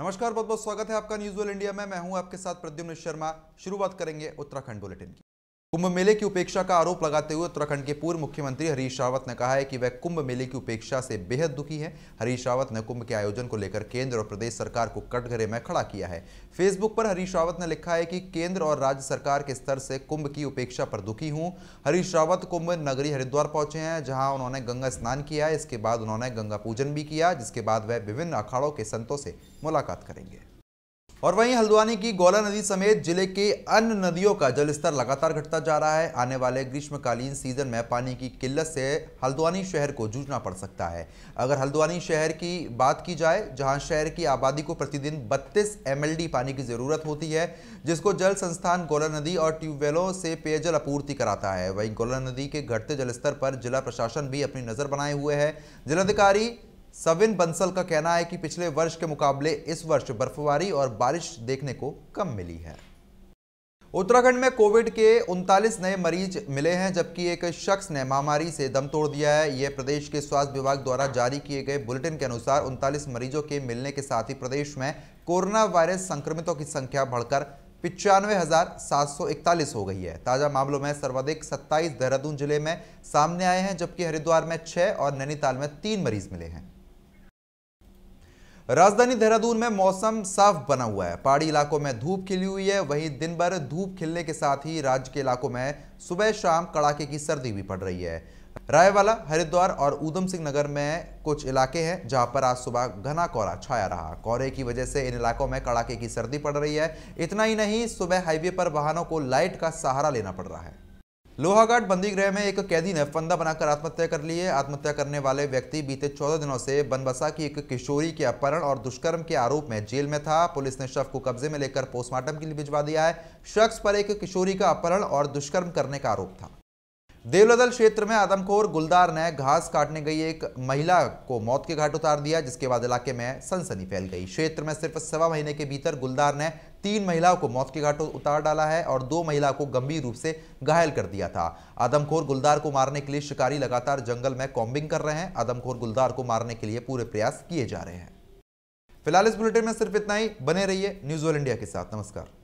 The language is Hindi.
नमस्कार बहुत बहुत स्वागत है आपका न्यूज वर्ल्ड इंडिया में मैं हूं आपके साथ प्रद्युम्न शर्मा शुरुआत करेंगे उत्तराखंड बुलेटिन की कुंभ मेले की उपेक्षा का आरोप लगाते हुए उत्तराखंड के पूर्व मुख्यमंत्री हरीश रावत ने कहा है कि वह कुंभ मेले की उपेक्षा से बेहद दुखी हैं हरीश रावत ने कुंभ के आयोजन को लेकर केंद्र और प्रदेश सरकार को कटघरे में खड़ा किया है फेसबुक पर हरीश रावत ने लिखा है कि केंद्र और राज्य सरकार के स्तर से कुंभ की उपेक्षा पर दुखी हूँ हरीश रावत कुंभ नगरी हरिद्वार पहुंचे हैं जहाँ उन्होंने गंगा स्नान किया इसके बाद उन्होंने गंगा पूजन भी किया जिसके बाद वह विभिन्न अखाड़ों के संतों से मुलाकात करेंगे और वहीं हल्द्वानी की गोला नदी समेत जिले के अन्य नदियों का जलस्तर लगातार घटता जा रहा है आने वाले ग्रीष्मकालीन सीजन में पानी की किल्लत से हल्द्वानी शहर को जूझना पड़ सकता है अगर हल्द्वानी शहर की बात की जाए जहां शहर की आबादी को प्रतिदिन 32 एम पानी की ज़रूरत होती है जिसको जल संस्थान गोला नदी और ट्यूबवेलों से पेयजल आपूर्ति कराता है वहीं गोला नदी के घटते जलस्तर पर जिला प्रशासन भी अपनी नज़र बनाए हुए है जिलाधिकारी सविन बंसल का कहना है कि पिछले वर्ष के मुकाबले इस वर्ष बर्फबारी और बारिश देखने को कम मिली है उत्तराखंड में कोविड के उनतालीस नए मरीज मिले हैं जबकि एक शख्स ने महामारी से दम तोड़ दिया है यह प्रदेश के स्वास्थ्य विभाग द्वारा जारी किए गए बुलेटिन के अनुसार उनतालीस मरीजों के मिलने के साथ ही प्रदेश में कोरोना वायरस संक्रमितों की संख्या बढ़कर पिचानवे हो गई है ताज़ा मामलों में सर्वाधिक 27 देहरादून जिले में सामने आए हैं जबकि हरिद्वार में छह और नैनीताल में तीन मरीज मिले हैं राजधानी देहरादून में मौसम साफ बना हुआ है पहाड़ी इलाकों में धूप खिली हुई है वहीं दिन भर धूप खिलने के साथ ही राज्य के इलाकों में सुबह शाम कड़ाके की सर्दी भी पड़ रही है रायवाला हरिद्वार और ऊधम सिंह नगर में कुछ इलाके हैं जहां पर आज सुबह घना कोहरा छाया रहा कोहरे की वजह से इन इलाकों में कड़ाके की सर्दी पड़ रही है इतना ही नहीं सुबह हाईवे पर वाहनों को लाइट का सहारा लेना पड़ रहा है लोहाघाट बंदीगृह में एक कैदी ने फंदा बनाकर आत्महत्या कर ली है आत्महत्या करने वाले व्यक्ति बीते चौदह दिनों से बनबसा की एक किशोरी के अपहरण और दुष्कर्म के आरोप में जेल में था पुलिस ने शव को कब्जे में लेकर पोस्टमार्टम के लिए भिजवा दिया है शख्स पर एक किशोरी का अपहरण और दुष्कर्म करने का आरोप था देवलदल क्षेत्र में आदमखोर गुलदार ने घास काटने गई एक महिला को मौत के घाट उतार दिया जिसके बाद इलाके में सनसनी फैल गई क्षेत्र में सिर्फ सवा महीने के भीतर गुलदार ने तीन महिलाओं को मौत के घाट उतार डाला है और दो महिला को गंभीर रूप से घायल कर दिया था आदमखोर गुलदार को मारने के लिए शिकारी लगातार जंगल में कॉम्बिंग कर रहे हैं आदमखोर गुलदार को मारने के लिए पूरे प्रयास किए जा रहे हैं फिलहाल इस बुलेटिन में सिर्फ इतना ही बने रहिए न्यूज ऑल इंडिया के साथ नमस्कार